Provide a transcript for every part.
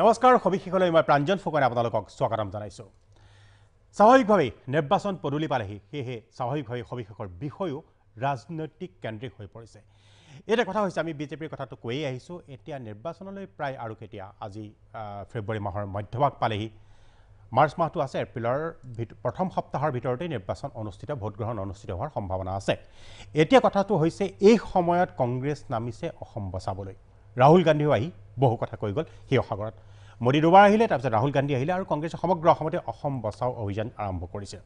নমস্কাৰ সবিশেষলৈ মই প্ৰাঞ্জন ফুকনে আপোনালোকক স্বাগতম জনাইছোঁ স্বাভাৱিকভাৱেই নিৰ্বাচন পদূলি পালেহি সেয়েহে স্বাভাৱিকভাৱে সবিশেষৰ বিষয়ো ৰাজনৈতিক কেন্দ্ৰিক হৈ পৰিছে এটা কথা হৈছে আমি বিজেপিৰ কথাটো কৈয়ে আহিছোঁ এতিয়া নিৰ্বাচনলৈ প্ৰায় আৰু কেতিয়া আজি ফেব্ৰুৱাৰী মাহৰ মধ্যভাগ পালেহি মাৰ্চ মাহটো আছে এপ্ৰিলৰ ভিতৰ প্ৰথম সপ্তাহৰ ভিতৰতেই নিৰ্বাচন অনুষ্ঠিত ভোটগ্ৰহণ অনুষ্ঠিত হোৱাৰ সম্ভাৱনা আছে এতিয়া কথাটো হৈছে এই সময়ত কংগ্ৰেছ নামিছে অসম বচাবলৈ ৰাহুল গান্ধীও আহি বহু কথা কৈ গ'ল শিৱসাগৰত মোদী দুবাৰ আহিলে তাৰপিছত ৰাহুল গান্ধী আহিলে আৰু কংগ্ৰেছে সমগ্ৰ অসমতে অসম বচাও অভিযান আৰম্ভ কৰিছে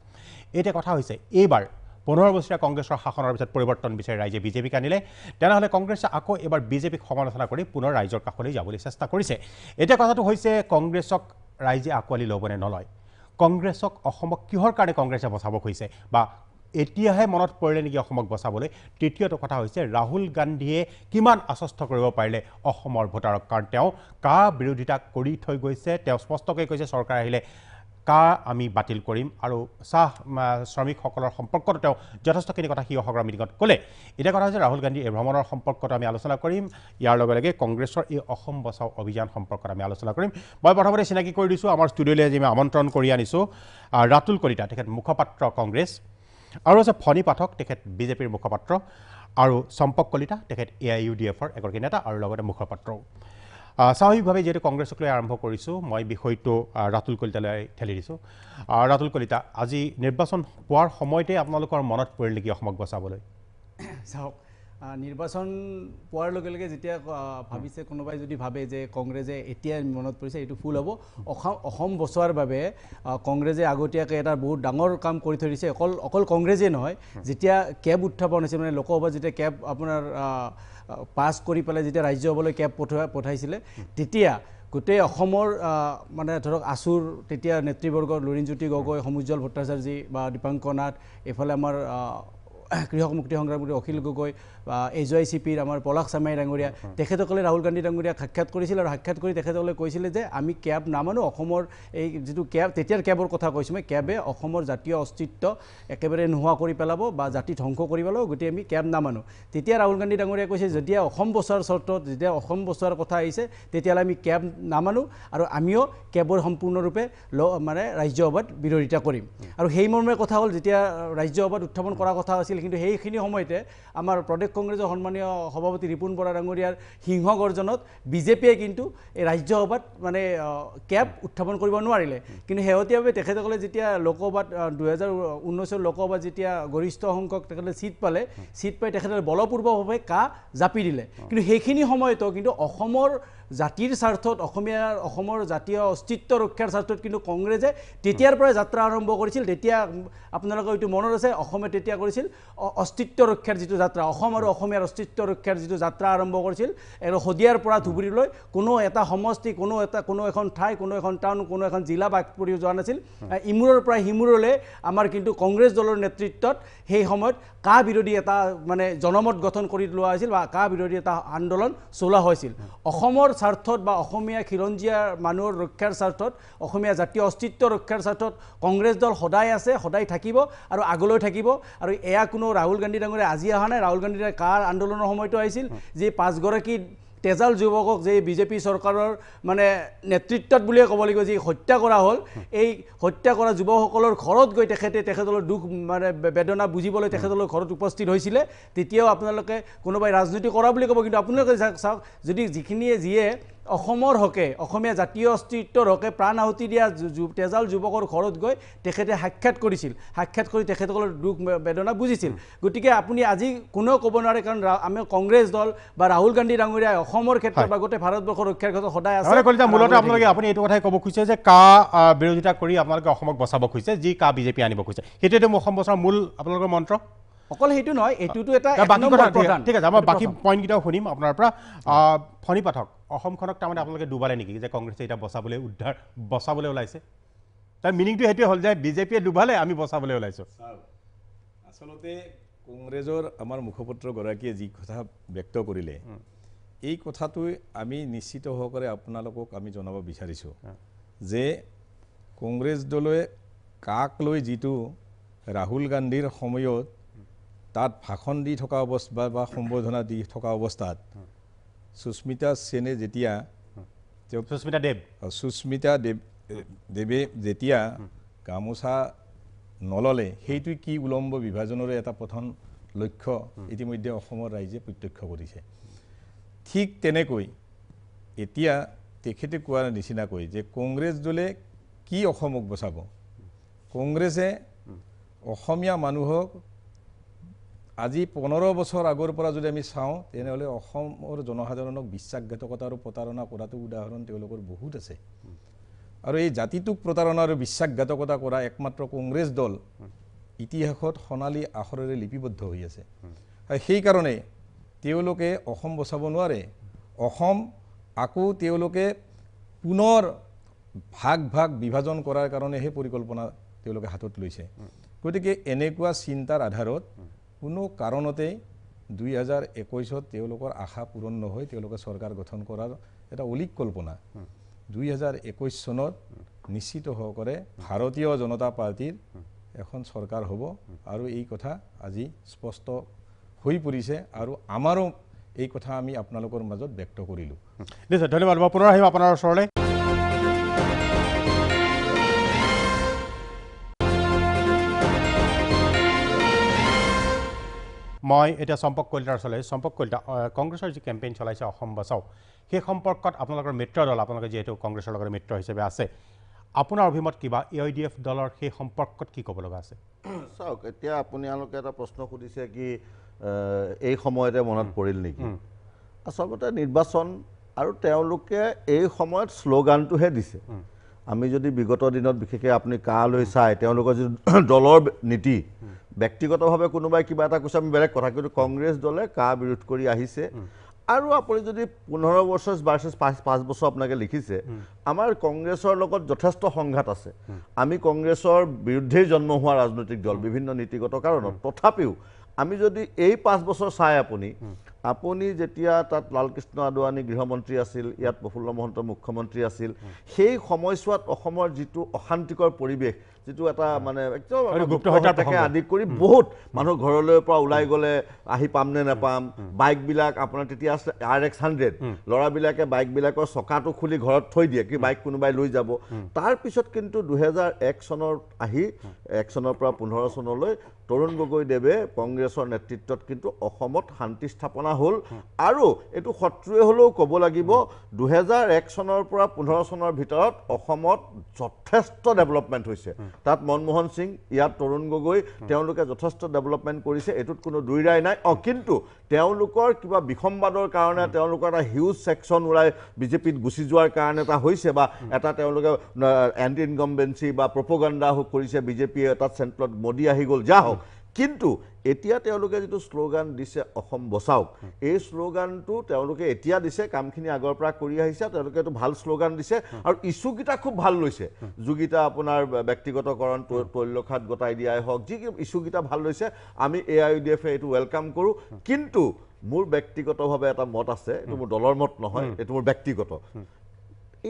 এতিয়া কথা হৈছে এইবাৰ পোন্ধৰ বছৰীয়া কংগ্ৰেছৰ শাসনৰ পিছত পৰিৱৰ্তন বিচাৰি ৰাইজে বিজেপিক আনিলে তেনেহ'লে কংগ্ৰেছে আকৌ এইবাৰ বিজেপিক সমালোচনা কৰি পুনৰ ৰাইজৰ কাষলৈ যাবলৈ চেষ্টা কৰিছে এতিয়া কথাটো হৈছে কংগ্ৰেছক ৰাইজে আঁকোৱালি ল'বনে নলয় কংগ্ৰেছক অসমক কিহৰ কাৰণে কংগ্ৰেছে বচাব খুজিছে বা এতিয়াহে মনত পৰিলে নেকি অসমক বচাবলৈ তৃতীয়টো কথা হৈছে ৰাহুল গান্ধীয়ে কিমান আশ্বস্ত কৰিব পাৰিলে অসমৰ ভোটাৰক কাৰণ তেওঁ কা বিৰোধিতা কৰি থৈ গৈছে তেওঁ স্পষ্টকৈ কৈছে চৰকাৰ আহিলে কা আমি বাতিল কৰিম আৰু চাহ শ্ৰমিকসকলৰ সম্পৰ্কতো তেওঁ যথেষ্টখিনি কথা সি মিটিঙত ক'লে এতিয়া কথা হৈছে ৰাহুল গান্ধীৰ এই ভ্ৰমণৰ সম্পৰ্কত আমি আলোচনা কৰিম ইয়াৰ লগে লগে কংগ্ৰেছৰ এই অসম বচাও অভিযান সম্পৰ্কত আমি আলোচনা কৰিম মই প্ৰথমতে চিনাকি কৰি দিছোঁ আমাৰ ষ্টুডিঅ'লৈ আজি আমি আমন্ত্ৰণ কৰি আনিছোঁ ৰাতুল কলিতা তেখেত মুখপাত্ৰ কংগ্ৰেছ আৰু আছে ফণী পাঠক তেখেত বিজেপিৰ মুখপাত্ৰ আৰু চম্পক কলিতা তেখেত এ আই ইউ ডি এফৰ এগৰাকী নেতা আৰু লগতে মুখপাত্ৰও স্বাভাৱিকভাৱে যিহেতু কংগ্ৰেছক লৈ আৰম্ভ কৰিছোঁ মই বিষয়টো ৰাতুল কলিতালৈ ঠেলি দিছোঁ ৰাতুল কলিতা আজি নিৰ্বাচন পোৱাৰ সময়তে আপোনালোকৰ মনত পৰিল নেকি অসমক বচাবলৈ চাওক নিৰ্বাচন পোৱাৰ লগে লগে যেতিয়া ভাবিছে কোনোবাই যদি ভাবে যে কংগ্ৰেছে এতিয়াই মনত পৰিছে এইটো ফুল হ'ব অসম বচোৱাৰ বাবে কংগ্ৰেছে আগতীয়াকৈ এটা বহুত ডাঙৰ কাম কৰি থৈ দিছে অকল অকল কংগ্ৰেছেই নহয় যেতিয়া কেব উত্থাপন হৈছে মানে লোকসভাত যেতিয়া কেব আপোনাৰ পাছ কৰি পেলাই যেতিয়া ৰাজ্যসভালৈ কেব পঠোৱা পঠাইছিলে তেতিয়া গোটেই অসমৰ মানে ধৰক আচুৰ তেতিয়া নেতৃবৰ্গ লুৰিণজ্যোতি গগৈ সমুজ্জ্বল ভট্টাচাৰ্যী বা দীপাংকৰ নাথ এইফালে আমাৰ কৃষক মুক্তি সংগ্ৰামী অখিল গগৈ বা এইচ ৱাই চি পিৰ আমাৰ পলাশ চামাই ডাঙৰীয়া তেখেতসকলে ৰাহুল গান্ধী ডাঙৰীয়াক সাক্ষাৎ কৰিছিল আৰু সাক্ষাৎ কৰি তেখেতসকলে কৈছিলে যে আমি কেব নামানো অসমৰ এই যিটো কেব তেতিয়াৰ কেবৰ কথা কৈছোঁ মই কেবে অসমৰ জাতীয় অস্তিত্ব একেবাৰে নোহোৱা কৰি পেলাব বা জাতি ধ্বংস কৰি পেলাব গতিকে আমি কেব নামানো তেতিয়া ৰাহুল গান্ধী ডাঙৰীয়াই কৈছে যেতিয়া অসম বচোৱাৰ চৰ্তত যেতিয়া অসম বচোৱাৰ কথা আহিছে তেতিয়াহ'লে আমি কেব নামানো আৰু আমিও কেবৰ সম্পূৰ্ণৰূপে ল মানে ৰাজ্যসভাত বিৰোধিতা কৰিম আৰু সেই মৰ্মে কথা হ'ল যেতিয়া ৰাজ্যসভাত উত্থাপন কৰা কথা আছিল কিন্তু সেইখিনি সময়তে আমাৰ প্ৰদেশ কংগ্ৰেছৰ সন্মানীয় সভাপতি ৰিপুণ বৰা ডাঙৰীয়াৰ সিংহ গৰ্জনত বিজেপিয়ে কিন্তু এই ৰাজ্যসভাত মানে কেব উত্থাপন কৰিব নোৱাৰিলে কিন্তু শেহতীয়াভাৱে তেখেতসকলে যেতিয়া লোকসভাত দুহেজাৰ ঊনৈছৰ লোকসভাত যেতিয়া গৰিষ্ঠ সংখ্যক তেখেতে চিট পালে চিট পাই তেখেতসকলে বলপূৰ্বকভাৱে কা জাপি দিলে কিন্তু সেইখিনি সময়তো কিন্তু অসমৰ জাতিৰ স্বাৰ্থত অসমীয়া অসমৰ জাতীয় অস্তিত্ব ৰক্ষাৰ স্বাৰ্থত কিন্তু কংগ্ৰেছে তেতিয়াৰ পৰাই যাত্ৰা আৰম্ভ কৰিছিল তেতিয়া আপোনালোকৰ এইটো মনত আছে অসমে তেতিয়া কৰিছিল অস্তিত্ব ৰক্ষাৰ যিটো যাত্ৰা অসম আৰু অসমীয়াৰ অস্তিত্ব ৰক্ষাৰ যিটো যাত্ৰা আৰম্ভ কৰিছিল আৰু শদিয়াৰ পৰা ধুবুৰীলৈ কোনো এটা সমষ্টি কোনো এটা কোনো এখন ঠাই কোনো এখন টাউন কোনো এখন জিলা বাক পৰি যোৱা নাছিল ইমূৰৰ পৰা সিমূৰলৈ আমাৰ কিন্তু কংগ্ৰেছ দলৰ নেতৃত্বত সেই সময়ত কা বিৰোধী এটা মানে জনমত গঠন কৰি লোৱা হৈছিল বা কা বিৰোধী এটা আন্দোলন চলোৱা হৈছিল অসমৰ স্বাৰ্থত বা অসমীয়া খিৰঞ্জীয়া মানুহৰ ৰক্ষাৰ স্বাৰ্থত অসমীয়া জাতীয় অস্তিত্ব ৰক্ষাৰ স্বাৰ্থত কংগ্ৰেছ দল সদায় আছে সদায় থাকিব আৰু আগলৈ থাকিব আৰু এয়া কোনো ৰাহুল গান্ধী ডাঙৰে আজি অহা নাই ৰাহুল গান্ধী কাৰ আন্দোলনৰ সময়তো আহিছিল যি পাঁচগৰাকী তেজাল যুৱকক যে বিজেপি চৰকাৰৰ মানে নেতৃত্বত বুলিয়ে ক'ব লাগিব যি হত্যা কৰা হ'ল এই হত্যা কৰা যুৱকসকলৰ ঘৰত গৈ তেখেতে তেখেতলৈ দুখ মানে বেদনা বুজিবলৈ তেখেতলৈ ঘৰত উপস্থিত হৈছিলে তেতিয়াও আপোনালোকে কোনোবাই ৰাজনীতি কৰা বুলি ক'ব কিন্তু আপোনালোকে চাওক যদি যিখিনিয়ে যিয়ে অসমৰ হকে অসমীয়া জাতীয় অস্তিত্বৰ হকে প্ৰাণ আহুতি দিয়া তেজাল যুৱকৰ ঘৰত গৈ তেখেতে সাক্ষাৎ কৰিছিল সাক্ষাৎ কৰি তেখেতসকলৰ দুখ বেদনা বুজিছিল গতিকে আপুনি আজি কোনেও ক'ব নোৱাৰে কাৰণ আমি কংগ্ৰেছ দল বা ৰাহুল গান্ধী ডাঙৰীয়াই অসমৰ ক্ষেত্ৰত বা গোটেই ভাৰতবৰ্ষৰ ৰক্ষাৰ ক্ষেত্ৰত সদায় আছে কলিতা মূলতে আপোনালোকে আপুনি এইটো কথাই ক'ব খুজিছে যে কা বিৰোধিতা কৰি আপোনালোকে অসমক বচাব খুজিছে যি কা বিজেপি আনিব খুজিছে মোৰ অসম বচাৰ মূল আপোনালোকৰ মন্ত্ৰ অকল সেইটো নহয় এইটোতো এটা ঠিক আছে আমাৰ বাকী পইণ্টকেইটাও শুনিম আপোনাৰ পৰা ফণি পাঠক অসমখনক তাৰমানে আপোনালোকে ডুবালে নেকি যে কংগ্ৰেছে এতিয়া বচাবলৈ উদ্ধাৰ বচাবলৈ ওলাইছে তাৰ মিনিংটো সেইটোৱে হ'ল যে বিজেপিয়ে ডুবালে আমি বচাবলৈ ওলাইছোঁ আচলতে কংগ্ৰেছৰ আমাৰ মুখপত্ৰগৰাকীয়ে যি কথা ব্যক্ত কৰিলে এই কথাটো আমি নিশ্চিত সহকাৰে আপোনালোকক আমি জনাব বিচাৰিছোঁ যে কংগ্ৰেছ দলে কাক লৈ যিটো ৰাহুল গান্ধীৰ সময়ত তাত ভাষণ দি থকা অৱস্থা বা সম্বৰ্ধনা দি থকা অৱস্থাত সুস্মিতা সেনে যেতিয়া তেওঁ সুস্মিতা দেৱ সুস্মিতা দেৱ দেৱে যেতিয়া গামোচা নল'লে সেইটোৱে কি উলম্ব বিভাজনৰ এটা প্ৰথম লক্ষ্য ইতিমধ্যে অসমৰ ৰাইজে প্ৰত্যক্ষ কৰিছে ঠিক তেনেকৈ এতিয়া তেখেতে কোৱাৰ নিচিনাকৈ যে কংগ্ৰেছ দলে কি অসমক বচাব কংগ্ৰেছে অসমীয়া মানুহক আজি পোন্ধৰ বছৰ আগৰ পৰা যদি আমি চাওঁ তেনেহ'লে অসমৰ জনসাধাৰণক বিশ্বাসঘাতকতা আৰু প্ৰতাৰণা কৰাটো উদাহৰণ তেওঁলোকৰ বহুত আছে আৰু এই জাতিটোক প্ৰতাৰণা আৰু বিশ্বাসঘাতকতা কৰা একমাত্ৰ কংগ্ৰেছ দল ইতিহাসত সোণালী আখৰেৰে লিপিবদ্ধ হৈ আছে আৰু সেইকাৰণে তেওঁলোকে অসম বচাব নোৱাৰে অসম আকৌ তেওঁলোকে পুনৰ ভাগ ভাগ বিভাজন কৰাৰ কাৰণেহে পৰিকল্পনা তেওঁলোকে হাতত লৈছে গতিকে এনেকুৱা চিন্তাৰ আধাৰত কোনো কাৰণতেই দুই হাজাৰ একৈছত তেওঁলোকৰ আশা পূৰণ নহৈ তেওঁলোকে চৰকাৰ গঠন কৰাৰ এটা অলিক কল্পনা দুই হাজাৰ একৈছ চনত নিশ্চিত সহকাৰে ভাৰতীয় জনতা পাৰ্টীৰ এখন চৰকাৰ হ'ব আৰু এই কথা আজি স্পষ্ট হৈ পৰিছে আৰু আমাৰো এই কথা আমি আপোনালোকৰ মাজত ব্যক্ত কৰিলোঁ ধন্যবাদ মই পুনৰ আহিম আপোনাৰ ওচৰলৈ মই এতিয়া চম্পক কলিতাৰ চলাইছোঁ চম্পক কলিতা কংগ্ৰেছৰ যি কেম্পেইন চলাইছে অসম বাচাওক সেই সম্পৰ্কত আপোনালোকৰ মিত্ৰ দল আপোনালোকে যিহেতু কংগ্ৰেছৰ লগত মিত্ৰ হিচাপে আছে আপোনাৰ অভিমত কিবা এ আই ডি এফ দলৰ সেই সম্পৰ্কত কি ক'ব লগা আছে চাওক এতিয়া আপোনালোকে এটা প্ৰশ্ন সুধিছে কি এই সময়তে মনত পৰিল নেকি আচলতে নিৰ্বাচন আৰু তেওঁলোকে এই সময়ত শ্লোগানটোহে দিছে আমি যদি বিগত দিনত বিশেষকৈ আপুনি কালৈ চাই তেওঁলোকৰ যিটো দলৰ নীতি ব্যক্তিগতভাৱে কোনোবাই কিবা এটা কৈছে আমি বেলেগ কথা কিন্তু কংগ্ৰেছ দলে কাৰ বিৰোধ কৰি আহিছে আৰু আপুনি যদি পোন্ধৰ বছৰ বাৰ্ছেছ পাঁচ পাঁচ বছৰ আপোনালোকে লিখিছে আমাৰ কংগ্ৰেছৰ লগত যথেষ্ট সংঘাত আছে আমি কংগ্ৰেছৰ বিৰুদ্ধেই জন্ম হোৱা ৰাজনৈতিক দল বিভিন্ন নীতিগত কাৰণত তথাপিও আমি যদি এই পাঁচ বছৰ চাই আপুনি আপুনি যেতিয়া তাত লালকৃষ্ণ আদৱানী গৃহমন্ত্ৰী আছিল ইয়াত প্ৰফুল্ল মহন্ত মুখ্যমন্ত্ৰী আছিল সেই সময়ছোৱাত অসমৰ যিটো অশান্তিকৰ পৰিৱেশ যিটো এটা মানে একদম আদি কৰি বহুত মানুহ ঘৰলৈ পৰা ওলাই গ'লে আহি পাম নে নাপাম বাইকবিলাক আপোনাৰ তেতিয়া আছে আৰ এক্স হাণ্ড্ৰেড ল'ৰাবিলাকে বাইকবিলাকৰ চকাটো খুলি ঘৰত থৈ দিয়ে কি বাইক কোনোবাই লৈ যাব তাৰপিছত কিন্তু দুহেজাৰ এক চনত আহি এক চনৰ পৰা পোন্ধৰ চনলৈ তৰুণ গগৈদেৱে কংগ্ৰেছৰ নেতৃত্বত কিন্তু অসমত শান্তি স্থাপনা ঘটনা হল আৰু এইটো শত্ৰুৱে হলেও কব লাগিব দুহেজাৰ এক চনৰ পৰা পোন্ধৰ চনৰ ভিতৰত অসমত যথেষ্ট ডেভেলপমেণ্ট হৈছে তাত মনমোহন সিং ইয়াত তৰুণ গগৈ তেওঁলোকে যথেষ্ট ডেভেলপমেণ্ট কৰিছে এইটোত কোনো দুই ৰায় নাই অঁ কিন্তু তেওঁলোকৰ কিবা বিসম্বাদৰ কাৰণে তেওঁলোকৰ এটা হিউজ ছেকশ্যন ওলাই বিজেপিত গুচি যোৱাৰ কাৰণে এটা হৈছে বা এটা তেওঁলোকে এণ্টি ইনকমবেঞ্চি বা প্ৰপগেণ্ডা হওক কৰিছে বিজেপিয়ে এটা চেণ্ট্ৰেলত মোদী আহি গ'ল যা হওক কিন্তু এতিয়া তেওঁলোকে যিটো শ্লোগান দিছে অসম বচাওক এই শ্লোগানটো তেওঁলোকে এতিয়া দিছে কামখিনি আগৰ পৰা কৰি আহিছে তেওঁলোকে এইটো ভাল শ্লোগান দিছে আৰু ইছ্যুকেইটা খুব ভাল লৈছে যোগিতা আপোনাৰ ব্যক্তিগতকৰণ তৈলখাত গতাই দিয়াই হওক যি ইছ্যুকেইটা ভাল লৈছে আমি এ আই ইউ ডি এফে এইটো ৱেলকাম কৰোঁ কিন্তু মোৰ ব্যক্তিগতভাৱে এটা মত আছে এইটো মোৰ দলৰ মত নহয় এইটো মোৰ ব্যক্তিগত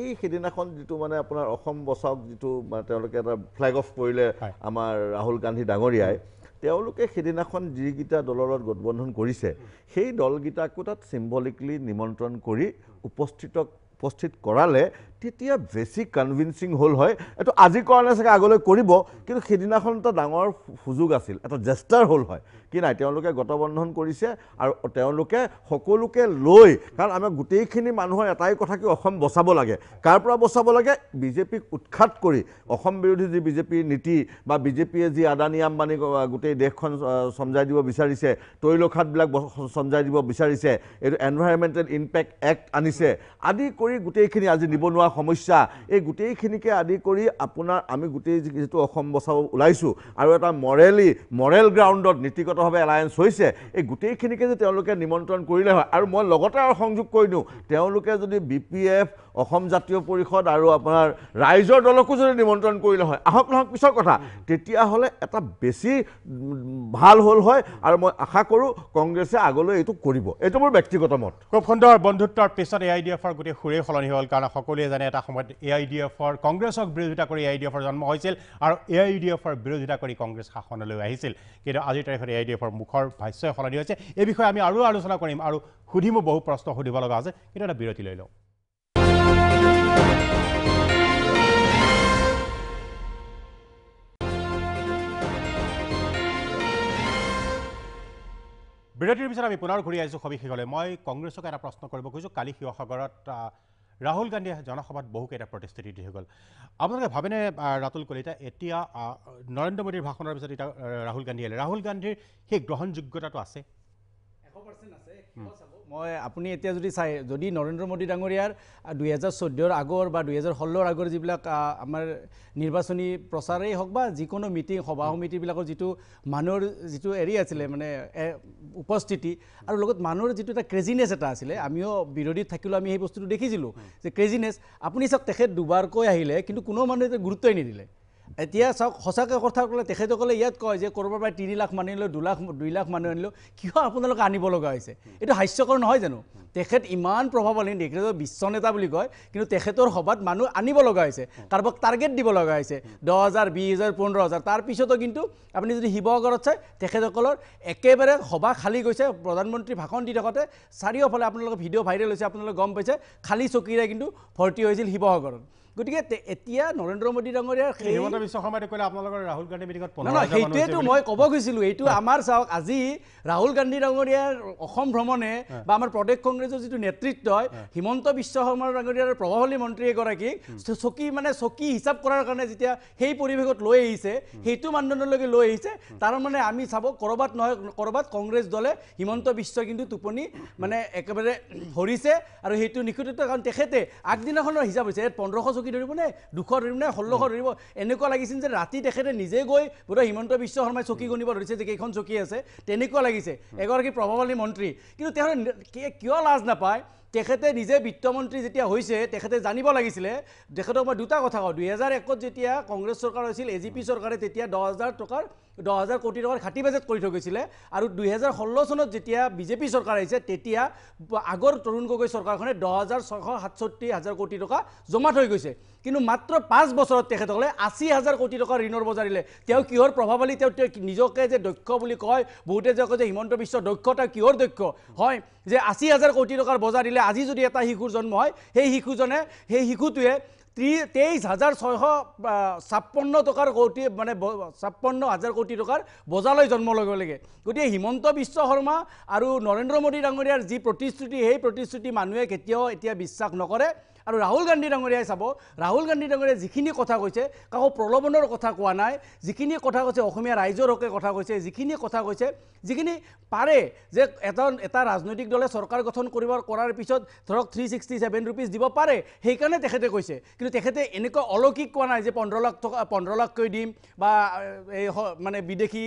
এই সেইদিনাখন যিটো মানে আপোনাৰ অসম বচাওক যিটো তেওঁলোকে এটা ফ্লেগ অফ কৰিলে আমাৰ ৰাহুল গান্ধী ডাঙৰীয়াই তেওঁলোকে সেইদিনাখন যিকেইটা দলৰ লগত গঠবন্ধন কৰিছে সেই দলকেইটাকো তাত চিম্বলিকলি নিমন্ত্ৰণ কৰি উপস্থিত উপস্থিত কৰালে তেতিয়া বেছি কনভিনচিং হ'ল হয় এইটো আজি কৰা নাই চাগে আগলৈ কৰিব কিন্তু সেইদিনাখন এটা ডাঙৰ সুযোগ আছিল এটা জেষ্টাৰ হ'ল হয় কি নাই তেওঁলোকে গঠবন্ধন কৰিছে আৰু তেওঁলোকে সকলোকে লৈ কাৰণ আমাৰ গোটেইখিনি মানুহৰ এটাই কথা কি অসম বচাব লাগে কাৰ পৰা বচাব লাগে বিজেপিক উৎখাত কৰি অসম বিৰোধী যি বিজেপিৰ নীতি বা বিজেপিয়ে যি আদানী আম্বানী গোটেই দেশখন চমজাই দিব বিচাৰিছে তৈলখাতবিলাক চমজাই দিব বিচাৰিছে এইটো এনভাইৰমেণ্টেল ইম্পেক্ট এক্ট আনিছে আদি কৰি গোটেইখিনি আজি নিবনুৱা থলুৱা সমস্যা এই গোটেইখিনিকে আদি কৰি আপোনাৰ আমি গোটেই যিটো অসম বচাব ওলাইছোঁ আৰু এটা মৰেলি মৰেল গ্ৰাউণ্ডত নীতিগতভাৱে এলায়েঞ্চ হৈছে এই গোটেইখিনিকে যে তেওঁলোকে নিমন্ত্ৰণ কৰিলে হয় আৰু মই লগতে আৰু সংযোগ কৰি দিওঁ তেওঁলোকে যদি বি পি এফ অসম জাতীয় পৰিষদ আৰু আপোনাৰ ৰাইজৰ দলকো যদি নিমন্ত্ৰণ কৰিলে হয় আহক নহওক পিছৰ কথা তেতিয়াহ'লে এটা বেছি ভাল হ'ল হয় আৰু মই আশা কৰোঁ কংগ্ৰেছে আগলৈ এইটো কৰিব এইটো মোৰ ব্যক্তিগত মত খুব সুন্দৰ বন্ধুত্বৰ পিছত এ আই ডি এফৰ গোটেই সুৰেই সলনি হ'ল কাৰণ সকলোৱে জানে মানে এটা সময়ত এ আই ডি এফৰ কংগ্ৰেছক বিৰোধিতা কৰি এ আই ডি এফৰ জন্ম হৈছিল আৰু এ আই ডি এফৰ বিৰোধিতা কৰি কংগ্ৰেছ শাসনলৈ আহিছিল কিন্তু আজিৰ তাৰিখত এ আই ডি এফৰ মুখৰ ভাষ্যই সলনি হৈছে এই বিষয়ে আমি আৰু আলোচনা কৰিম আৰু সুধিমো বহু প্ৰশ্ন সুধিব লগা আছে কিন্তু এটা বিৰতি লৈ লওঁ বিৰতিৰ পিছত আমি পুনৰ ঘূৰি আহিছো সবিশেষলৈ মই কংগ্ৰেছক এটা প্ৰশ্ন কৰিব খুজিছো কালি শিৱসাগৰত ৰাহুল গান্ধীয়ে জনসভাত বহুকেইটা প্ৰতিশ্ৰুতি দি হৈ গ'ল আপোনালোকে ভাবেনে ৰাতুল কলিতা এতিয়া নৰেন্দ্ৰ মোদীৰ ভাষণৰ পিছত এতিয়া ৰাহুল গান্ধী আহিলে ৰাহুল গান্ধীৰ সেই গ্ৰহণযোগ্যতাটো আছে এশ পাৰ্চেণ্ট আছে মই আপুনি এতিয়া যদি চাই যদি নৰেন্দ্ৰ মোদী ডাঙৰীয়াৰ দুহেজাৰ চৈধ্যৰ আগৰ বা দুহেজাৰ ষোল্লৰ আগৰ যিবিলাক আমাৰ নিৰ্বাচনী প্ৰচাৰেই হওক বা যিকোনো মিটিং সভা সমিতিবিলাকৰ যিটো মানুহৰ যিটো হেৰি আছিলে মানে উপস্থিতি আৰু লগত মানুহৰ যিটো এটা ক্ৰেজিনেছ এটা আছিলে আমিও বিৰোধীত থাকিলেও আমি সেই বস্তুটো দেখিছিলোঁ যে ক্ৰেজিনেছ আপুনি চাওক তেখেত দুবাৰকৈ আহিলে কিন্তু কোনো মানুহে গুৰুত্বই নিদিলে এতিয়া চাওক সঁচাকৈ কথা ক'লে তেখেতসকলে ইয়াত কয় যে ক'ৰবাৰ পৰা তিনি লাখ মানুহ আনিলোঁ দুলাখ দুই লাখ মানুহ আনিলোঁ কিয় আপোনালোকে আনিব লগা হৈছে এইটো হাস্যকৰ নহয় জানো তেখেত ইমান প্ৰভাৱ আনি তেখেতৰ বিশ্ব নেতা বুলি কয় কিন্তু তেখেতৰ সভাত মানুহ আনিব লগা হৈছে কাৰোবাক টাৰ্গেট দিব লগা হৈছে দহ হাজাৰ বিছ হাজাৰ পোন্ধৰ হাজাৰ তাৰপিছতো কিন্তু আপুনি যদি শিৱসাগৰত চায় তেখেতসকলৰ একেবাৰে সভা খালী গৈছে প্ৰধানমন্ত্ৰী ভাষণ দি থাকোঁতে চাৰিওফালে আপোনালোকে ভিডিঅ' ভাইৰেল হৈছে আপোনালোকে গম পাইছে খালী চকীৰে কিন্তু ভৰ্তি হৈছিল শিৱসাগৰত গতিকে এতিয়া নৰেন্দ্ৰ মোদী ডাঙৰীয়াৰ মই ক'ব খুজিছিলোঁ এইটো আমাৰ চাওক আজি ৰাহুল গান্ধী ডাঙৰীয়াৰ অসম ভ্ৰমণে বা আমাৰ প্ৰদেশ কংগ্ৰেছৰ যিটো নেতৃত্ব হিমন্ত বিশ্ব শৰ্মা ডাঙৰীয়াৰ প্ৰভাৱশালী মন্ত্ৰী এগৰাকীক চকী মানে চকী হিচাপ কৰাৰ কাৰণে যেতিয়া সেই পৰিৱেশত লৈ আহিছে সেইটো মানদণ্ডলৈকে লৈ আহিছে তাৰমানে আমি চাব ক'ৰবাত নহয় ক'ৰবাত কংগ্ৰেছ দলে হিমন্ত বিশ্ব কিন্তু টোপনি মানে একেবাৰে হৰিছে আৰু সেইটো নিষিদ্ধ কাৰণ তেখেতে আগদিনাখনৰ হিচাপ হৈছে পোন্ধৰশ চকী ধৰিব নে দুশ ধৰিব নে ষোল্লশ ধৰিব এনেকুৱা লাগিছিল যে ৰাতি তেখেতে নিজে গৈ বোধহয় হিমন্ত বিশ্ব শৰ্মাই চকী গণিব ধৰিছে যে কেইখন চকী আছে তেনেকুৱা লাগিছে এগৰাকী প্ৰভাৱশালী মন্ত্ৰী কিন্তু তেওঁ কিয় লাজ নাপায় তেখেতে নিজে বিত্তমন্ত্ৰী যেতিয়া হৈছে তেখেতে জানিব লাগিছিলে তেখেতক মই দুটা কথা কওঁ দুহেজাৰ একত যেতিয়া কংগ্ৰেছ চৰকাৰ হৈছিল এ জি পি চৰকাৰে তেতিয়া দহ হাজাৰ টকাৰ দহ হাজাৰ কোটি টকাৰ খাটি বাজেট কৰি থৈ গৈছিলে আৰু দুহেজাৰ ষোল্ল চনত যেতিয়া বিজেপি চৰকাৰ আহিছে তেতিয়া আগৰ তৰুণ গগৈ চৰকাৰখনে দহ হাজাৰ ছশ সাতষষ্ঠি হাজাৰ কোটি টকা জমা থৈ গৈছে কিন্তু মাত্ৰ পাঁচ বছৰত তেখেতসকলে আশী হাজাৰ কোটি টকা ঋণৰ বজাৰ দিলে তেওঁ কিহৰ প্ৰভাৱশালী তেওঁ নিজকে যে দক্ষ বুলি কয় বহুতে যে কয় যে হিমন্ত বিশ্ব দক্ষ তেওঁ কিহৰ দক্ষ হয় যে আশী হাজাৰ কোটি টকাৰ বজাৰ দিলে আজি যদি এটা শিশুৰ জন্ম হয় সেই শিশুজনে সেই শিশুটোৱে ত্ৰি তেইছ হাজাৰ ছয়শ ছাপন্ন টকাৰ কোটি মানে ছাপন্ন হাজাৰ কোটি টকাৰ বজালৈ জন্ম লগে লাগে গতিকে হিমন্ত বিশ্ব শৰ্মা আৰু নৰেন্দ্ৰ মোদী ডাঙৰীয়াৰ যি প্ৰতিশ্ৰুতি সেই প্ৰতিশ্ৰুতি মানুহে কেতিয়াও এতিয়া বিশ্বাস নকৰে আৰু ৰাহুল গান্ধী ডাঙৰীয়াই চাব ৰাহুল গান্ধী ডাঙৰীয়াই যিখিনি কথা কৈছে কাকো প্ৰলোভনৰ কথা কোৱা নাই যিখিনি কথা কৈছে অসমীয়া ৰাইজৰ হকে কথা কৈছে যিখিনি কথা কৈছে যিখিনি পাৰে যে এজন এটা ৰাজনৈতিক দলে চৰকাৰ গঠন কৰিব কৰাৰ পিছত ধৰক থ্ৰী ছিক্সটি ছেভেন ৰুপিজ দিব পাৰে সেইকাৰণে তেখেতে কৈছে কিন্তু তেখেতে এনেকুৱা অলৌকিক কোৱা নাই যে পোন্ধৰ লাখ টকা পোন্ধৰ লাখকৈ দিম বা এই মানে বিদেশী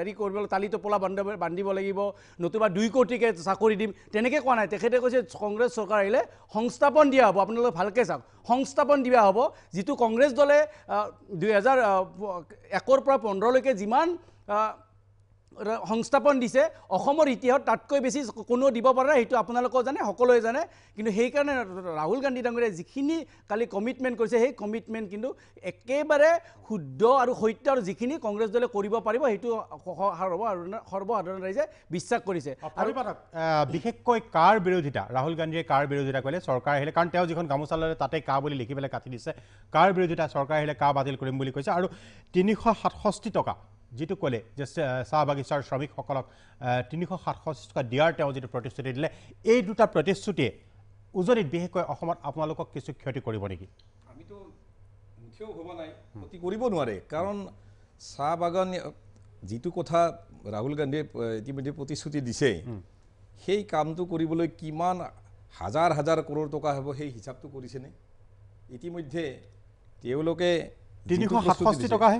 হেৰি কৰিবলৈ তালি টোপোলা বান্ধিব বান্ধিব লাগিব নতুবা দুই কোটিকৈ চাকৰি দিম তেনেকৈ কোৱা নাই তেখেতে কৈছে কংগ্ৰেছ চৰকাৰ আহিলে সংস্থাপন দিয়া হ'ব হ'ব আপোনালোকে ভালকৈ চাওক সংস্থাপন দিয়া হ'ব যিটো কংগ্ৰেছ দলে দুহেজাৰ একৰ পৰা পোন্ধৰলৈকে যিমান সংস্থাপন দিছে অসমৰ ইতিহাস তাতকৈ বেছি কোনো দিব পাৰে সেইটো আপোনালোকেও জানে সকলোৱে জানে কিন্তু সেইকাৰণে ৰাহুল গান্ধী ডাঙৰে যিখিনি কালি কমিটমেণ্ট কৰিছে সেই কমিটমেণ্ট কিন্তু একেবাৰে শুদ্ধ আৰু সত্য আৰু যিখিনি কংগ্ৰেছ দলে কৰিব পাৰিব সেইটো সৰ্বসাধাৰণ ৰাইজে বিশ্বাস কৰিছে আৰু বিশেষকৈ কাৰ বিৰোধিতা ৰাহুল গান্ধীয়ে কাৰ বিৰোধিতা কৰিলে চৰকাৰ আহিলে কাৰণ তেওঁ যিখন গামোচা ল'লে তাতে কা বুলি লিখি পেলাই কাটি দিছে কাৰ বিৰোধিতা চৰকাৰ আহিলে কা বাতিল কৰিম বুলি কৈছে আৰু তিনিশ সাতষষ্ঠি টকা যিটো ক'লে যে চাহ বাগিচাৰ শ্ৰমিকসকলক তিনিশ সাতষষ্ঠি টকা দিয়াৰ তেওঁ যিটো প্ৰতিশ্ৰুতি দিলে এই দুটা প্ৰতিশ্ৰুতিয়ে উজনিত বিশেষকৈ অসমত আপোনালোকক কিছু ক্ষতি কৰিব নেকি আমিতো মুঠেও হ'ব নাই ক্ষতি কৰিব নোৱাৰে কাৰণ চাহ বাগান যিটো কথা ৰাহুল গান্ধীয়ে ইতিমধ্যে প্ৰতিশ্ৰুতি দিছে সেই কামটো কৰিবলৈ কিমান হাজাৰ হাজাৰ কৰোৰ টকা হ'ব সেই হিচাপটো কৰিছেনে ইতিমধ্যে তেওঁলোকে টকাহে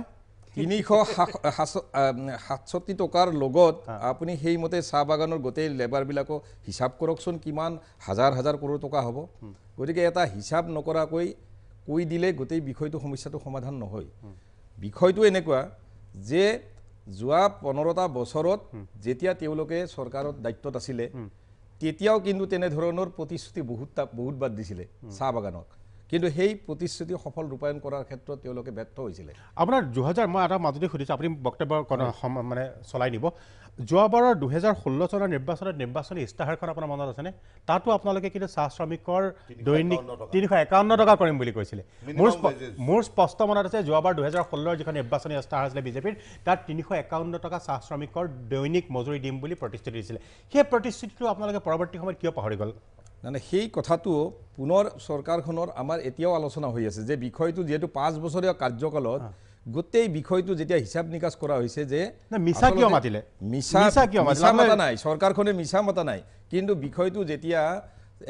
তিনিশ সাতষষ্ঠি টকাৰ লগত আপুনি সেইমতে চাহ বাগানৰ গোটেই লেবাৰবিলাকক হিচাপ কৰকচোন কিমান হাজাৰ হাজাৰ কৰোৰ টকা হ'ব গতিকে এটা হিচাপ নকৰাকৈ কৈ দিলে গোটেই বিষয়টো সমস্যাটো সমাধান নহয় বিষয়টো এনেকুৱা যে যোৱা পোন্ধৰটা বছৰত যেতিয়া তেওঁলোকে চৰকাৰত দায়িত্বত আছিলে তেতিয়াও কিন্তু তেনেধৰণৰ প্ৰতিশ্ৰুতি বহুত বহুত বাদ দিছিলে চাহ বাগানক কিন্তু সেই প্ৰতিশ্ৰুতি সফল ৰূপায়ণ কৰাৰ ক্ষেত্ৰত তেওঁলোকে ব্যৰ্থ হৈছিলে আপোনাৰ দুহেজাৰ মই এটা মাজতে সুধিছোঁ আপুনি বক্তব্য মানে চলাই নিব যোৱাবাৰৰ দুহেজাৰ ষোল্ল চনৰ নিৰ্বাচনত নিৰ্বাচনী ইস্তাহাৰখন আপোনাৰ মনত আছেনে তাতো আপোনালোকে কিন্তু চাহ শ্ৰমিকৰ দৈনিক তিনিশ একাৱন্ন টকা কৰিম বুলি কৈছিলে মোৰ মোৰ স্পষ্ট মনত আছে যোৱাবাৰ দুহেজাৰ ষোল্লৰ যিখন নিৰ্বাচনী ইস্তাহাৰ আছিলে বিজেপিৰ তাত তিনিশ একাৱন্ন টকা চাহ শ্ৰমিকৰ দৈনিক মজুৰি দিম বুলি প্ৰতিশ্ৰুতি দিছিলে সেই প্ৰতিশ্ৰুতিটো আপোনালোকে পৰৱৰ্তী সময়ত কিয় পাহৰি গ'ল মানে সেই কথাটো পুনৰ চৰকাৰখনৰ আমাৰ এতিয়াও আলোচনা হৈ আছে যে বিষয়টো যিহেতু পাঁচ বছৰীয়া কাৰ্যকালত গোটেই বিষয়টো যেতিয়া হিচাপ নিকাচ কৰা হৈছে যে মিছা কিয় মাতিলে মিছা মিছা মতা নাই চৰকাৰখনে মিছা মতা নাই কিন্তু বিষয়টো যেতিয়া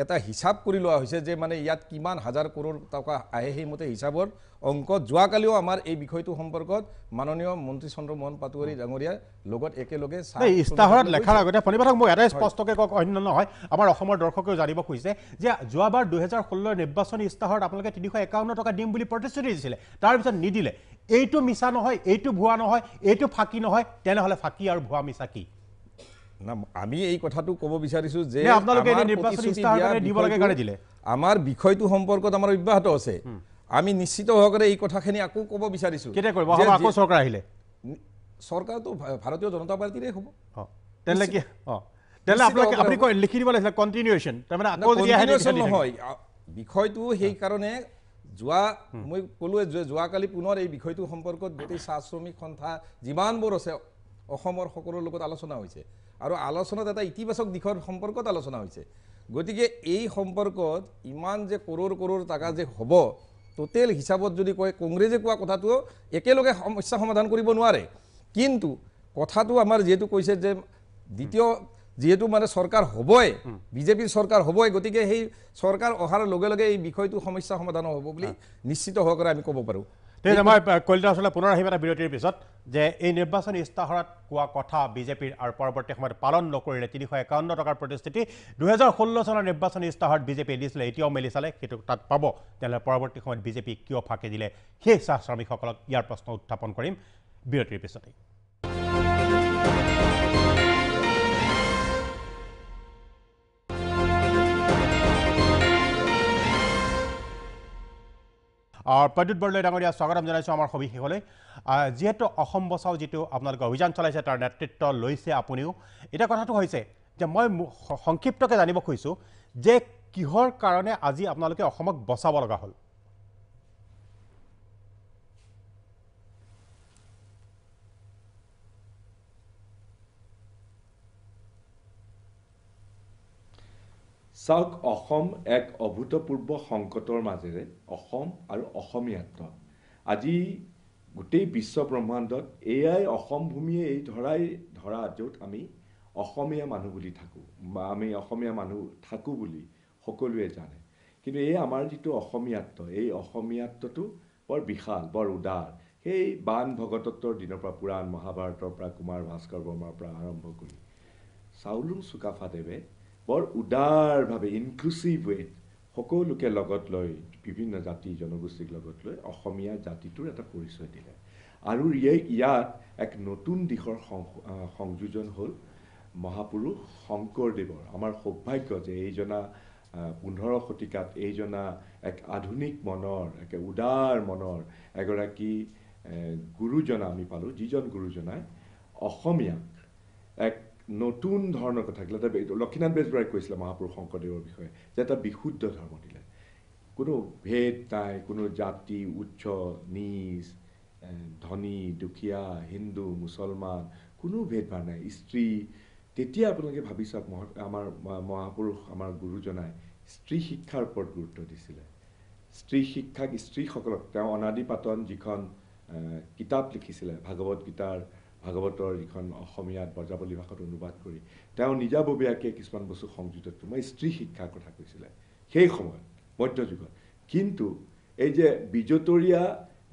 এটা হিচাপ কৰি লোৱা হৈছে যে মানে ইয়াত কিমান হাজাৰ কৰোৰ টকা আহে সেইমতে হিচাপৰ অংক যোৱাকালিও আমাৰ এই বিষয়টো সম্পৰ্কত মাননীয় মন্ত্ৰী চন্দ্ৰমোহন পাটোৱাৰী ডাঙৰীয়াৰ লগত একেলগে ইস্তাহাৰত লেখাৰ আগতে ফণীপাঠক মই এটাই স্পষ্টকৈ কওক অন্য নহয় আমাৰ অসমৰ দৰ্শকেও জানিব খুজিছে যে যোৱাবাৰ দুহেজাৰ ষোল্লৰ নিৰ্বাচনী ইস্তাহাৰত আপোনালোকে তিনিশ একাৱন্ন টকা দিম বুলি প্ৰতিশ্ৰুতি দিছিলে তাৰপিছত নিদিলে এইটো মিছা নহয় এইটো ভুৱা নহয় এইটো ফাঁকি নহয় তেনেহ'লে ফাঁকি আৰু ভুৱা মিছা কি আমি এই কথাটো ক'ব বিচাৰিছো যে আমাৰ বিষয়টো সম্পৰ্কত আমাৰ অব্যাহত আছে আমি নিশ্চিত সহকাৰে এই কথাখিনি আকৌ ক'ব বিচাৰিছো আহিলে চৰকাৰটো ভাৰতীয় জনতা পাৰ্টিৰে হ'ব বিষয়টো সেইকাৰণে যোৱা মই ক'লোৱে যে যোৱাকালি পুনৰ এই বিষয়টোৰ সম্পৰ্কত গোটেই চাহ শ্ৰমিক সন্থা যিমানবোৰ আছে অসমৰ সকলোৰ লগত আলোচনা হৈছে আৰু আলোচনাত এটা ইতিবাচক দিশৰ সম্পৰ্কত আলোচনা হৈছে গতিকে এই সম্পৰ্কত ইমান যে কৰোৰ কৰোৰ টকা যে হ'ব টোটেল হিচাপত যদি কয় কংগ্ৰেছে কোৱা কথাটো একেলগে সমস্যা সমাধান কৰিব নোৱাৰে কিন্তু কথাটো আমাৰ যিহেতু কৈছে যে দ্বিতীয় যিহেতু মানে চৰকাৰ হ'বই বিজেপিৰ চৰকাৰ হ'বই গতিকে সেই চৰকাৰ অহাৰ লগে লগে এই বিষয়টো সমস্যা সমাধানো হ'ব বুলি নিশ্চিত সহকাৰে আমি ক'ব পাৰোঁ তেতিয়া আমাৰ কলিতা আচলতে পুনৰ আহিম এটা বিৰতিৰ পিছত যে এই নিৰ্বাচনী ইস্তাহাৰত কোৱা কথা বিজেপিৰ আৰু পৰৱৰ্তী সময়ত পালন নকৰিলে তিনিশ একাৱন্ন টকাৰ প্ৰতিশ্ৰুতি দুহেজাৰ ষোল্ল চনৰ নিৰ্বাচনী ইস্তাহাৰত বিজেপিয়ে দিছিলে এতিয়াও মেলি চালে সেইটো তাত পাব তেনেহ'লে পৰৱৰ্তী সময়ত বিজেপি কিয় ফাঁকি দিলে সেই চাহ শ্ৰমিকসকলক ইয়াৰ প্ৰশ্ন উত্থাপন কৰিম বিৰতিৰ পিছতেই প্ৰদ্যুৎ বৰলৈ ডাঙৰীয়া স্বাগতম জনাইছোঁ আমাৰ সবিশেষলৈ যিহেতু অসম বচাও যিটো আপোনালোকে অভিযান চলাইছে তাৰ নেতৃত্ব লৈছে আপুনিও এতিয়া কথাটো হৈছে যে মই সংক্ষিপ্তকৈ জানিব খুজিছোঁ যে কিহৰ কাৰণে আজি আপোনালোকে অসমক বচাব লগা হ'ল চাওক অসম এক অভূতপূৰ্ব সংকটৰ মাজেৰে অসম আৰু অসমীয়াত্ব আজি গোটেই বিশ্ব ব্ৰহ্মাণ্ডত এয়াই অসম ভূমিয়ে এই ধৰাই ধৰা য'ত আমি অসমীয়া মানুহ বুলি থাকোঁ বা আমি অসমীয়া মানুহ থাকোঁ বুলি সকলোৱে জানে কিন্তু এই আমাৰ যিটো অসমীয়াত্ব এই অসমীয়াত্বটো বৰ বিশাল বৰ উদাৰ সেই বান ভগতত্বৰ দিনৰ পৰা পুৰাণ মহাভাৰতৰ পৰা কুমাৰ ভাস্কৰ বৰ্মাৰ পৰা আৰম্ভ কৰি চাউলুং চুকাফাদেৱে বৰ উদাৰভাৱে ইনক্লুচিভ ৱেত সকলোকে লগত লৈ বিভিন্ন জাতি জনগোষ্ঠীক লগত লৈ অসমীয়া জাতিটোৰ এটা পৰিচয় দিলে আৰু ইয়ে ইয়াত এক নতুন দিশৰ সংযোজন হ'ল মহাপুৰুষ শংকৰদেৱৰ আমাৰ সৌভাগ্য যে এইজনা পোন্ধৰ শতিকাত এইজনা এক আধুনিক মনৰ এক উদাৰ মনৰ এগৰাকী গুৰুজনা আমি পালোঁ যিজন গুৰুজনাই অসমীয়াক এক নতুন ধৰণৰ কথা কিলে এটা লক্ষ্মীনাথ বেজবৰাই কৈছিলে মহাপুৰুষ শংকৰদেৱৰ বিষয়ে যে এটা বিশুদ্ধ ধৰ্ম দিলে কোনো ভেদ নাই কোনো জাতি উচ্চ নিজ ধনী দুখীয়া হিন্দু মুছলমান কোনো ভেদভাৱ নাই স্ত্ৰী তেতিয়া আপোনালোকে ভাবি চাওক মহ আমাৰ মহাপুৰুষ আমাৰ গুৰুজনাই স্ত্ৰী শিক্ষাৰ ওপৰত গুৰুত্ব দিছিলে স্ত্ৰী শিক্ষাক স্ত্ৰীসকলক তেওঁ অনাদি পাতন যিখন কিতাপ লিখিছিলে ভাগৱত গীতাৰ ভাগৱতৰ যিখন অসমীয়াত ব্ৰজাৱলী ভাষাত অনুবাদ কৰি তেওঁ নিজাববীয়াকৈ কিছুমান বস্তু সংযোজিত তোমাৰ স্ত্ৰী শিক্ষাৰ কথা কৈছিলে সেই সময়ত মধ্যযুগত কিন্তু এই যে বিজতৰীয়া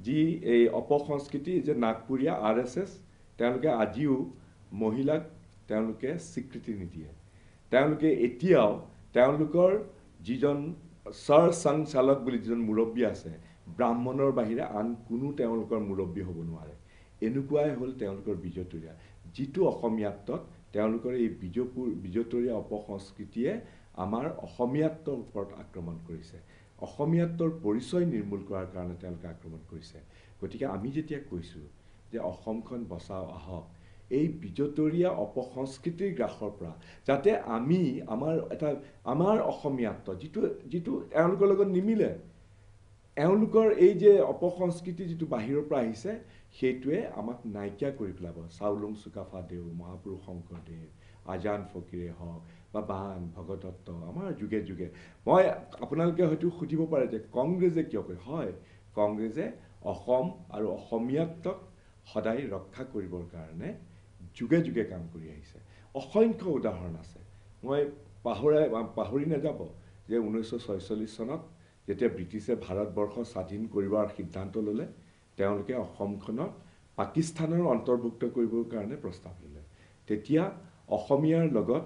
যি এই অপসংস্কৃতি যে নাগপুৰীয়া আৰ এছ এছ তেওঁলোকে আজিও মহিলাক তেওঁলোকে স্বীকৃতি নিদিয়ে তেওঁলোকে এতিয়াও তেওঁলোকৰ যিজন চৰ সংচালক বুলি যিজন মুৰব্বী আছে ব্ৰাহ্মণৰ বাহিৰে আন কোনো তেওঁলোকৰ মুৰব্বী হ'ব নোৱাৰে এনেকুৱাই হ'ল তেওঁলোকৰ বীজতৰীয়া যিটো অসমীয়াত্বত তেওঁলোকৰ এই বীজপুৰ বীজতৰীয়া অপসংস্কৃতিয়ে আমাৰ অসমীয়াত্বৰ ওপৰত আক্ৰমণ কৰিছে অসমীয়াত্বৰ পৰিচয় নিৰ্মূল কৰাৰ কাৰণে তেওঁলোকে আক্ৰমণ কৰিছে গতিকে আমি যেতিয়া কৈছোঁ যে অসমখন বচাওঁ আহক এই বীজতৰীয়া অপসংস্কৃতিৰ গ্ৰাসৰ পৰা যাতে আমি আমাৰ এটা আমাৰ অসমীয়াত্ব যিটো যিটো এওঁলোকৰ লগত নিমিলে এওঁলোকৰ এই যে অপসংস্কৃতি যিটো বাহিৰৰ পৰা আহিছে সেইটোৱে আমাক নাইকিয়া কৰি পেলাব চাউলুং চুকাফাদেউ মহাপুৰুষ শংকৰদেৱ আজান ফকীৰে হওক বা বান ভগদত্ত আমাৰ যোগে যোগে মই আপোনালোকে হয়তো সুধিব পাৰে যে কংগ্ৰেছে কিয় কয় হয় কংগ্ৰেছে অসম আৰু অসমীয়াত্বক সদায় ৰক্ষা কৰিবৰ কাৰণে যোগে যোগে কাম কৰি আহিছে অসংখ্য উদাহৰণ আছে মই পাহৰাই পাহৰি নাযাব যে ঊনৈছশ ছয়চল্লিছ চনত যেতিয়া ব্ৰিটিছে ভাৰতবৰ্ষ স্বাধীন কৰিবৰ সিদ্ধান্ত ল'লে তেওঁলোকে অসমখনক পাকিস্তানৰ অন্তৰ্ভুক্ত কৰিবৰ কাৰণে প্ৰস্তাৱ দিলে তেতিয়া অসমীয়াৰ লগত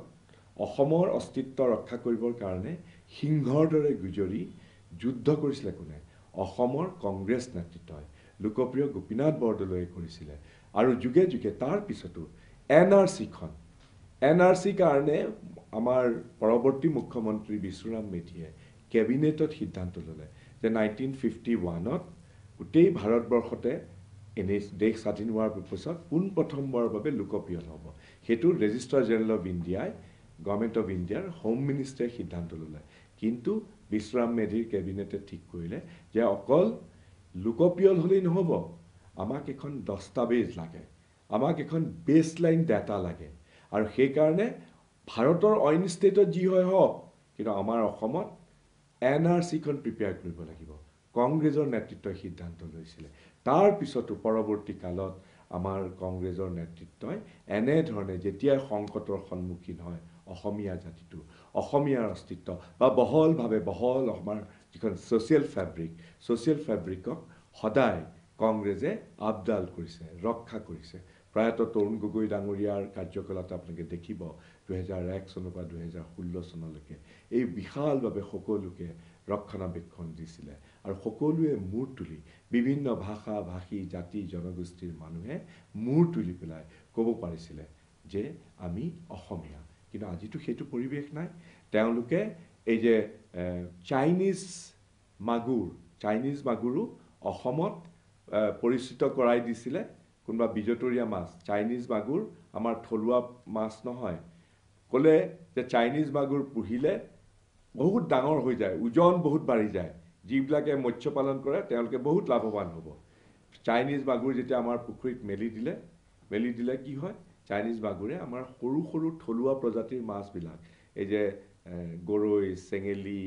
অসমৰ অস্তিত্ব ৰক্ষা কৰিবৰ কাৰণে সিংহৰ দৰে গুজৰি যুদ্ধ কৰিছিলে কোনে অসমৰ কংগ্ৰেছ নেতৃত্বই লোকপ্ৰিয় গোপীনাথ বৰদলৈয়ে কৰিছিলে আৰু যোগে যোগে তাৰ পিছতো এন আৰ চিখন এন আৰ চিৰ কাৰণে আমাৰ পৰৱৰ্তী মুখ্যমন্ত্ৰী বিশ্বৰাম মেধিয়ে কেবিনেটত সিদ্ধান্ত ল'লে যে নাইনটিন ফিফটি ওৱানত গোটেই ভাৰতবৰ্ষতে এনে দেশ স্বাধীন হোৱাৰ পিছত পোনপ্ৰথমবাৰৰ বাবে লোকপ্ৰিয় হ'ব সেইটো ৰেজিষ্টাৰ জেনেৰেল অফ ইণ্ডিয়াই গভৰ্ণমেণ্ট অফ ইণ্ডিয়াৰ হোম মিনিষ্টাৰে সিদ্ধান্ত ল'লে কিন্তু বিশ্বৰাম মেধিৰ কেবিনেটে ঠিক কৰিলে যে অকল লোকপিয়ল হ'লেই নহ'ব আমাক এখন দস্তাবেজ লাগে আমাক এখন বেষ্ট লাইন ডাটা লাগে আৰু সেইকাৰণে ভাৰতৰ অইন ষ্টেটত যি হয় হওক কিন্তু আমাৰ অসমত এন আৰ চিখন প্ৰিপেয়াৰ কৰিব লাগিব কংগ্ৰেছৰ নেতৃত্বই সিদ্ধান্ত লৈছিলে তাৰপিছতো পৰৱৰ্তী কালত আমাৰ কংগ্ৰেছৰ নেতৃত্বই এনেধৰণে যেতিয়াই সংকটৰ সন্মুখীন হয় অসমীয়া জাতিটো অসমীয়াৰ অস্তিত্ব বা বহলভাৱে বহল আমাৰ যিখন ছ'চিয়েল ফেব্ৰিক ছ'চিয়েল ফেব্ৰিকক সদায় কংগ্ৰেছে আপডাল কৰিছে ৰক্ষা কৰিছে প্ৰয়াত তৰুণ গগৈ ডাঙৰীয়াৰ কাৰ্যকলাপ আপোনালোকে দেখিব দুহেজাৰ এক চনৰ পৰা দুহেজাৰ ষোল্ল চনলৈকে এই বিশালভাৱে সকলোকে ৰক্ষণাবেক্ষণ দিছিলে আৰু সকলোৱে মূৰ তুলি বিভিন্ন ভাষা ভাষী জাতি জনগোষ্ঠীৰ মানুহে মূৰ তুলি পেলাই ক'ব পাৰিছিলে যে আমি অসমীয়া কিন্তু আজিতো সেইটো পৰিৱেশ নাই তেওঁলোকে এই যে চাইনিজ মাগুৰ চাইনিজ মাগুৰো অসমত পৰিচিত কৰাই দিছিলে কোনোবা বিজতৰীয়া মাছ চাইনিজ মাগুৰ আমাৰ থলুৱা মাছ নহয় ক'লে যে চাইনিজ মাগুৰ পুহিলে বহুত ডাঙৰ হৈ যায় ওজন বহুত বাঢ়ি যায় যিবিলাকে মৎস্য পালন কৰে তেওঁলোকে বহুত লাভৱান হ'ব চাইনিজ মাগুৰ যেতিয়া আমাৰ পুখুৰীত মেলি দিলে মেলি দিলে কি হয় চাইনিজ মাগুৰে আমাৰ সৰু সৰু থলুৱা প্ৰজাতিৰ মাছবিলাক এই যে গৰৈ চেঙেলী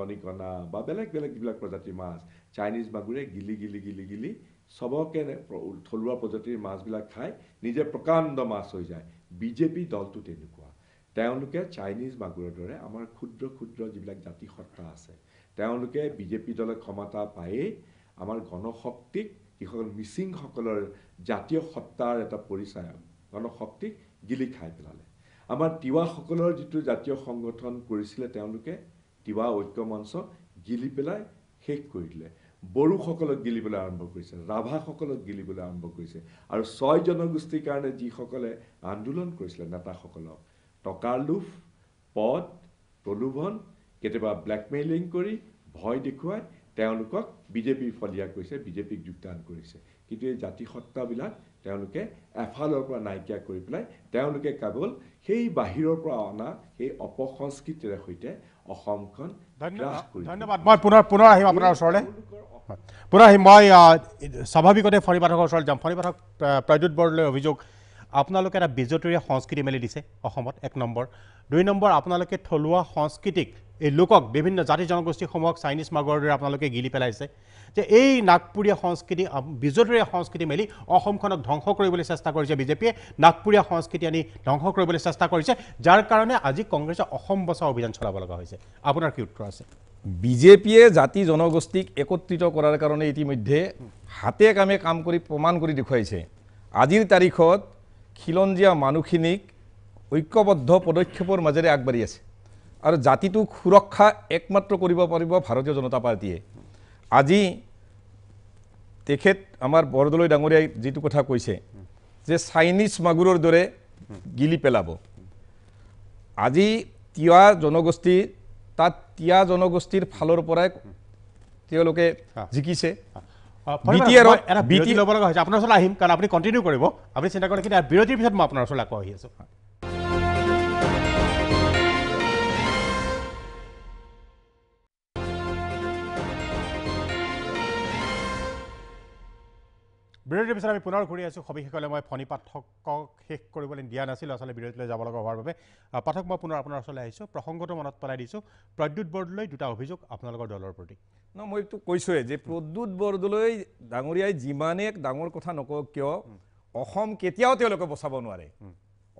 দনিকণা বা বেলেগ বেলেগ যিবিলাক প্ৰজাতিৰ মাছ চাইনিজ মাগুৰে গিলি গিলি গিলি গিলি চবকে থলুৱা প্ৰজাতিৰ মাছবিলাক খাই নিজে প্ৰকাণ্ড মাছ হৈ যায় বি জে পি দলটো তেনেকুৱা তেওঁলোকে চাইনিজ মাগুৰৰ দৰে আমাৰ ক্ষুদ্ৰ ক্ষুদ্ৰ যিবিলাক জাতি জাতিসত্তা আছে তেওঁলোকে বি জে পি দলে ক্ষমতা পায়েই আমাৰ গণশক্তিক কৃষকৰ মিচিংসকলৰ জাতীয় সত্তাৰ এটা পৰিচয় গণশক্তিক গিলি খাই পেলালে আমাৰ তিৱাসকলৰ যিটো জাতীয় সংগঠন কৰিছিলে তেওঁলোকে তিৱা ঐক্য মঞ্চ গিলি পেলাই শেষ কৰি দিলে বড়োসকলক গিলিবলৈ আৰম্ভ কৰিছে ৰাভাসকলক গিলিবলৈ আৰম্ভ কৰিছে আৰু ছয় জনগোষ্ঠীৰ কাৰণে যিসকলে আন্দোলন কৰিছিলে নেতাসকলক টকাৰ লোভ পদ প্ৰলোভন কেতিয়াবা ব্লেকমেইলিং কৰি ভয় দেখুৱাই তেওঁলোকক বিজেপিৰ ফলীয়া কৰিছে বিজেপিক যোগদান কৰিছে কিন্তু এই জাতি জাতিসত্তাবিলাক তেওঁলোকে এফালৰ পৰা নাইকিয়া কৰি পেলাই তেওঁলোকে কেৱল সেই বাহিৰৰ পৰা অনা সেই অপসংস্কৃতিৰে সৈতে অসমখন ধন্যবাদ মই পুনৰ পুনৰ আহিম আপোনাৰ ওচৰলৈ পুনৰ আহি মই স্বাভাৱিকতে ফণি পাঠকৰ ওচৰত যাম ফণি পাঠক প্ৰজ্যোত বৰদলৈ অভিযোগ আপোনালোকে এটা বিজতৰীয়া সংস্কৃতি মেলি দিছে অসমত এক নম্বৰ দুই নম্বৰ আপোনালোকে থলুৱা সংস্কৃতিক এই লোকক বিভিন্ন জাতি জনগোষ্ঠীসমূহক চাইনিজ মাগৰ দৰে আপোনালোকে গিলি পেলাইছে যে এই নাগপুৰীয়া সংস্কৃতি বিজতৰীয়া সংস্কৃতি মেলি অসমখনক ধ্বংস কৰিবলৈ চেষ্টা কৰিছে বিজেপিয়ে নাগপুৰীয়া সংস্কৃতি আনি ধ্বংস কৰিবলৈ চেষ্টা কৰিছে যাৰ কাৰণে আজি কংগ্ৰেছে অসম বচা অভিযান চলাব লগা হৈছে আপোনাৰ কি উত্তৰ আছে বিজেপিয়ে জাতি জনগোষ্ঠীক একত্ৰিত কৰাৰ কাৰণে ইতিমধ্যে হাতে কামে কাম কৰি প্ৰমাণ কৰি দেখুৱাইছে আজিৰ তাৰিখত খিলঞ্জীয়া মানুহখিনিক ঐক্যবদ্ধ পদক্ষেপৰ মাজেৰে আগবাঢ়ি আছে আৰু জাতিটোক সুৰক্ষা একমাত্ৰ কৰিব পাৰিব ভাৰতীয় জনতা পাৰ্টীয়ে আজি তেখেত আমাৰ বৰদলৈ ডাঙৰীয়াই যিটো কথা কৈছে যে চাইনিজ মাগুৰৰ দৰে গিলি পেলাব আজি তিৱা জনগোষ্ঠীৰ তাত তিয়া জনগোষ্ঠীৰ ফালৰ পৰাই তেওঁলোকে জিকিছে আপোনাৰ ওচৰত আহিম কাৰণ আপুনি কণ্টিনিউ কৰিব আপুনি চিন্তা কৰে কিন্তু বিৰতিৰ পিছত মই আপোনাৰ ওচৰলৈ আকৌ আহি আছোঁ বিৰোধী পিছত আমি পুনৰ ঘূৰি আছোঁ সবিশেষলৈ মই ফণী পাঠকক শেষ কৰিবলৈ দিয়া নাছিলোঁ আচলতে বিৰোধীলৈ যাব লগা হোৱাৰ বাবে পাঠক মই পুনৰ আপোনাৰ ওচৰলৈ আহিছোঁ প্ৰসংগটো মনত পেলাই দিছোঁ প্ৰদ্যুৎ বৰদলৈ দুটা অভিযোগ আপোনালোকৰ দলৰ প্ৰতি ন মই এইটো কৈছোঁৱে যে প্ৰদ্যুৎ বৰদলৈ ডাঙৰীয়াই যিমানে ডাঙৰ কথা নকওঁ কিয় অসম কেতিয়াও তেওঁলোকে বচাব নোৱাৰে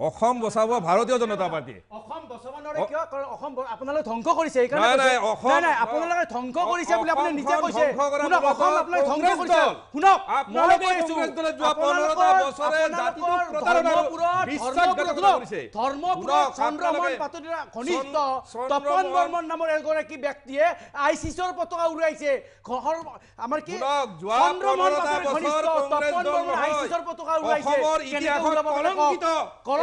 অসম বচাব ভাৰতীয় জনতা পাৰ্টীয়ে অসম বচাব নোৱাৰে কিয় কাৰণ অসম আপোনালোকে ধ্বংস কৰিছে তপন বৰ্মন নামৰ এগৰাকী ব্যক্তিয়ে আই চি চিৰ উলিয়াইছে আমাৰ কি চন্দ্ৰমন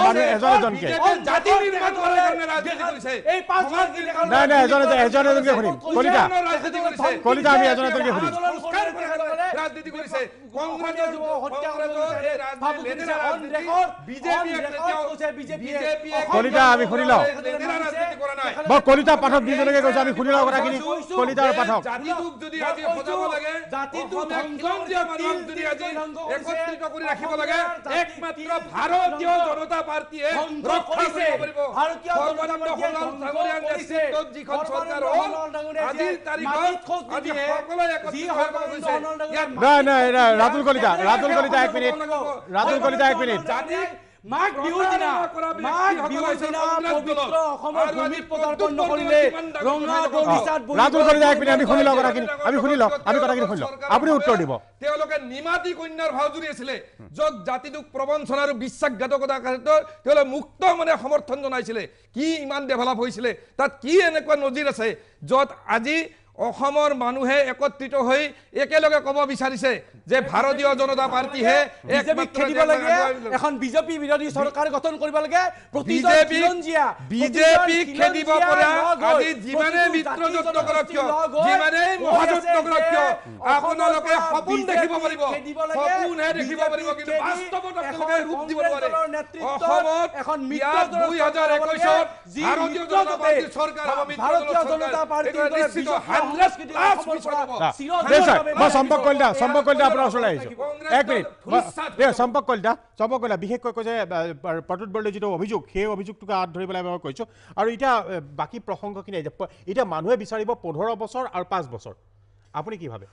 কলিতা পাঠক দুজনকে কৈছে আমি শুনি লওঁ কথাখিনি কলিতা আৰু পাঠক ভাৰতীয় জনতা পাৰ্টীয়ে ৰাতুল কলিতা ৰাতুল কলিতা এক মিনিট ৰাতুল কলিতা এক মিনিট মাঘ বিহুৰ দিনা মাঘ বিহুৰ দিনা পবিত্ৰ অসমৰ ভূমিত পদাৰ্পণ নকৰিলে ৰঙা দৰিচাত ৰাতুল আপুনি উত্তৰ দিব তেওঁলোকে নিমাতী কন্যাৰ ভাও জুৰি আছিলে য'ত জাতিটোক প্ৰবঞ্চন আৰু বিশ্বাসঘাতকতা তেওঁলোকে মুক্ত মনে সমৰ্থন জনাইছিলে কি ইমান ডেভেলপ হৈছিলে তাত কি এনেকুৱা নজিৰ আছে য'ত আজি অসমৰ মানুহে একত্ৰিত হৈ একেলগে ক'ব বিচাৰিছে যে ভাৰতীয় জনতা পাৰ্টীহে এখন বিজেপি বিৰোধী চৰকাৰ গঠন কৰিব লাগে বিজেপিক খেদিব আপোনালোকে সপোন দেখিব পাৰিব সপোনহে দেখিব পাৰিব কিন্তু বাস্তৱতে ৰূপ দিব পাৰে অসমত এখন দুই হাজাৰ একৈশত ভাৰতীয় জনতা পাৰ্টীৰ চৰকাৰ ভাৰতীয় জনতা পাৰ্টীৰ নিশ্চিত সম্পক কলিতা সম্পক কলিতা আপনার ওসর আইস এক মিনিট সম্পক কলিতা সম্পক কলিতা বিশেষ যে প্রদ্যুৎ বরদলে যে অভিযোগ সেই অভিযোগটাকে হাত ধরবল কইছো আর এটা বাকি প্রসঙ্গ কিনে এটা মানুষে বিচার পনেরো বছর আর পাঁচ বছর আপনি কি ভাবে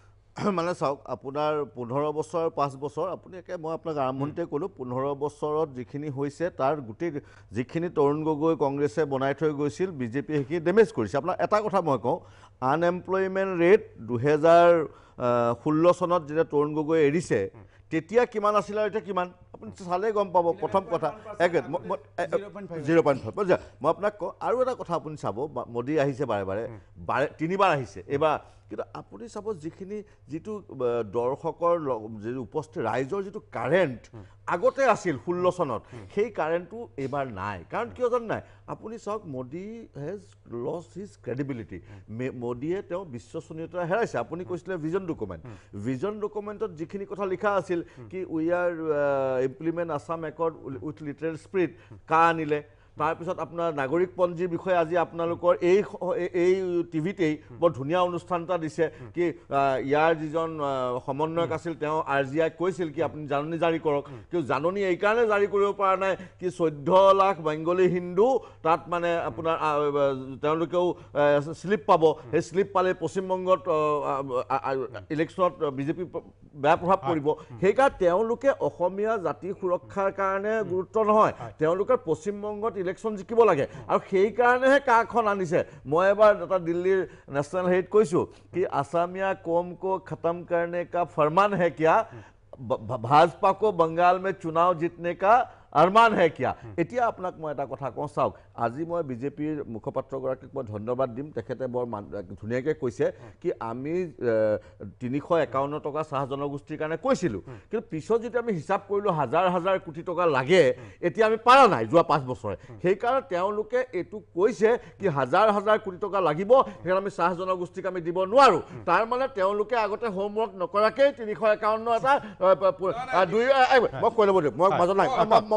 মানে চাওক আপোনাৰ পোন্ধৰ বছৰ পাঁচ বছৰ আপুনি একে মই আপোনাক আৰম্ভণিতে ক'লোঁ পোন্ধৰ বছৰত যিখিনি হৈছে তাৰ গোটেই যিখিনি তৰুণ গগৈ কংগ্ৰেছে বনাই থৈ গৈছিল বিজেপিয়ে সেইখিনি ডেমেজ কৰিছে আপোনাৰ এটা কথা মই কওঁ আনএমপ্লয়মেণ্ট ৰেট দুহেজাৰ ষোল্ল চনত যেতিয়া তৰুণ গগৈ এৰিছে তেতিয়া কিমান আছিল আৰু এতিয়া কিমান আপুনি চালেই গম পাব প্ৰথম কথা একে জিৰ' পইণ্ট ফাইভ মই আপোনাক কওঁ আৰু এটা কথা আপুনি চাব মোদী আহিছে বাৰে বাৰে বাৰে তিনিবাৰ আহিছে এইবাৰ কিন্তু আপুনি চাব যিখিনি যিটো দৰ্শকৰ উপস্থিত ৰাইজৰ যিটো কাৰেণ্ট আগতে আছিল ষোল্ল চনত সেই কাৰেণ্টটো এইবাৰ নাই কাৰণ কিয় জানো নাই আপুনি চাওক Modi has lost his credibility মোদীয়ে তেওঁ বিশ্বসনীয়তা হেৰাইছে আপুনি কৈছিলে ভিজন ডকুমেণ্ট ভিজন ডকুমেণ্টত যিখিনি কথা লিখা আছিল কি we are implement Assam accord with literal spirit কা আনিলে তাৰপিছত আপোনাৰ নাগৰিকপঞ্জীৰ বিষয়ে আজি আপোনালোকৰ এই এই টিভিতেই বৰ ধুনীয়া অনুষ্ঠান এটা দিছে কি ইয়াৰ যিজন সমন্বয়ক আছিল তেওঁ আৰ জি আই কৈছিল কি আপুনি জাননী জাৰি কৰক কিন্তু জাননী এইকাৰণে জাৰি কৰিব পৰা নাই কি চৈধ্য লাখ বেংগলী হিন্দু তাত মানে আপোনাৰ তেওঁলোকেও শ্লিপ পাব সেই শ্লিপ পালে পশ্চিমবংগত ইলেকশ্যনত বিজেপি বেয়া প্ৰভাৱ পৰিব সেইকাৰণে তেওঁলোকে অসমীয়া জাতি সুৰক্ষাৰ কাৰণে গুৰুত্ব নহয় তেওঁলোকে পশ্চিমবংগত इलेक्शन जिक लगे और आनी से मैं एबार दिल्ली नेशनल हेरीत कैसो कि आसामिया कम को खत्म करने का फरमान है क्या भाजपा को बंगाल में चुनाव जीतने का আৰমান হে কিয়া এতিয়া আপোনাক মই এটা কথা কওঁ চাওক আজি মই বিজেপিৰ মুখপাত্ৰগৰাকীক মই ধন্যবাদ দিম তেখেতে বৰ ধুনীয়াকৈ কৈছে কি আমি তিনিশ একাৱন্ন টকা চাহ জনগোষ্ঠীৰ কাৰণে কৈছিলোঁ কিন্তু পিছত যেতিয়া আমি হিচাপ কৰিলোঁ হাজাৰ হাজাৰ কোটি টকা লাগে এতিয়া আমি পাৰা নাই যোৱা পাঁচ বছৰে সেইকাৰণে তেওঁলোকে এইটো কৈছে কি হাজাৰ হাজাৰ কোটি টকা লাগিব সেইকাৰণে আমি চাহ জনগোষ্ঠীক আমি দিব নোৱাৰোঁ তাৰমানে তেওঁলোকে আগতে হোমৱৰ্ক নকৰাকেই তিনিশ একাৱন্ন এটা দুই মই কৈ ল'ব দিয়ক মই মাজত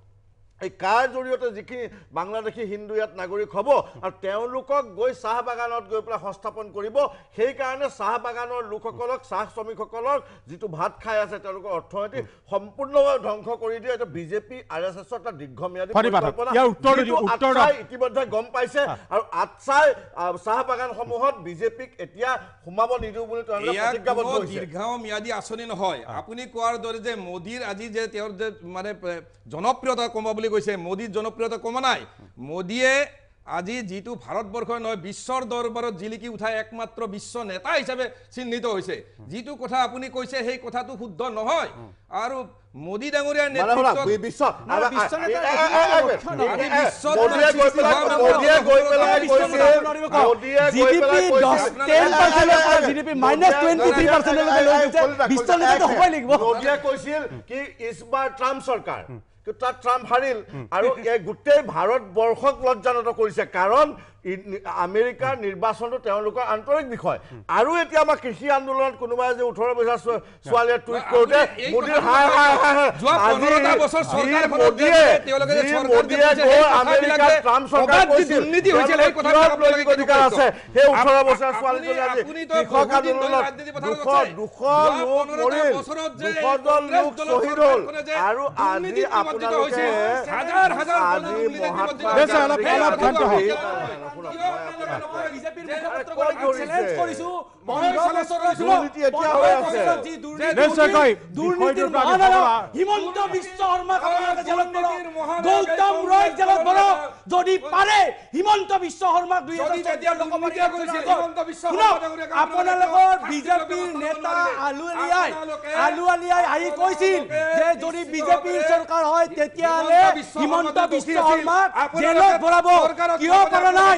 এই কাৰ জৰিয়তে যিখিনি বাংলাদেশী হিন্দু ইয়াত নাগৰিক হব আৰু তেওঁলোকক গৈ চাহ বাগানত গৈ পেলাই সংস্থাপন কৰিব সেইকাৰণে চাহ বাগানৰ লোকসকলক চাহ শ্ৰমিকসকলক যিটো ভাত খাই আছে তেওঁলোকৰ অৰ্থনীতি সম্পূৰ্ণভাৱে ধ্বংস কৰি দিয়ে এইটো বিজেপি আৰ এস এসৰ একটা দীৰ্ঘমেয়াদী ইতিমধ্যে গম পাইছে আৰু আটচাই চাহ বাগানসমূহত সমূহ বিজেপিক এটা সুমাব নিদো বলে দীৰ্ঘমেয়াদী আঁচনি নহয় আপুনি কোৱাৰ দৰে যে মোদীৰ আজি যে তেওঁৰ যে মানে জনপ্ৰিয়তা কমা বলে গৈছে মোদীৰ জনপ্ৰিয়তা কমা নাই মোদীয়ে আজি যিটো ভাৰতবৰ্ষই নহয় বিশ্বৰ দরবারত জিলিকি উঠাই একমাত্র বিশ্ব নেতা হিসাবে চিহ্নিত হৈছে যিটো কথা আপুনি কইছে সেই কথাটা শুদ্ধ নহয় আর মোদী ডাঙরিয়ার নেতৃত্ব কিন্তু তাত ট্ৰাম্প হাৰিল আৰু গোটেই ভাৰতবৰ্ষক লজ্জানত কৰিছে কাৰণ আমেৰিকাৰ নিৰ্বাচনটো তেওঁলোকৰ আন্তৰিক বিষয় আৰু এতিয়া আমাৰ কৃষি আন্দোলন কোনোবাই যে ওঠেৰ বছৰ ছাল টুইট কৰতে মোদীৰ আজি মহাত্মা হিমন্ত বিশ্ব গৌতম রায় জেলত যদি পারে হিমন্ত বিশ্ব শর্মা আপনার বিজেপির নেতা আলু আলিয়ায় আলু আলিয়ায় আই কইছিল যে যদি বিজেপির সরকার হয় তেতিয়ালে হিমন্ত বিশ্ব শর্মা জেলত ভরাব কিয় করা নাই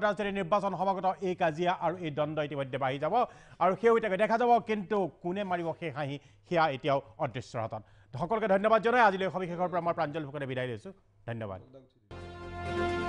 পঞ্জাব রাজধানীর নির্বাচন সমগত এই কাজিয়া আর এই দ্বন্দ্ব ইতিমধ্যে বাড়ি যাব আর সেইটাকে দেখা যাব কিন্তু কোনে মারিব সেই হাঁহি সেয়া এতিয়াও অদৃশ্য হাতত সকলকে ধন্যবাদ জানাই আজিলে সবিশেষের পর আমার প্রাঞ্জল বিদায় লো ধন্যবাদ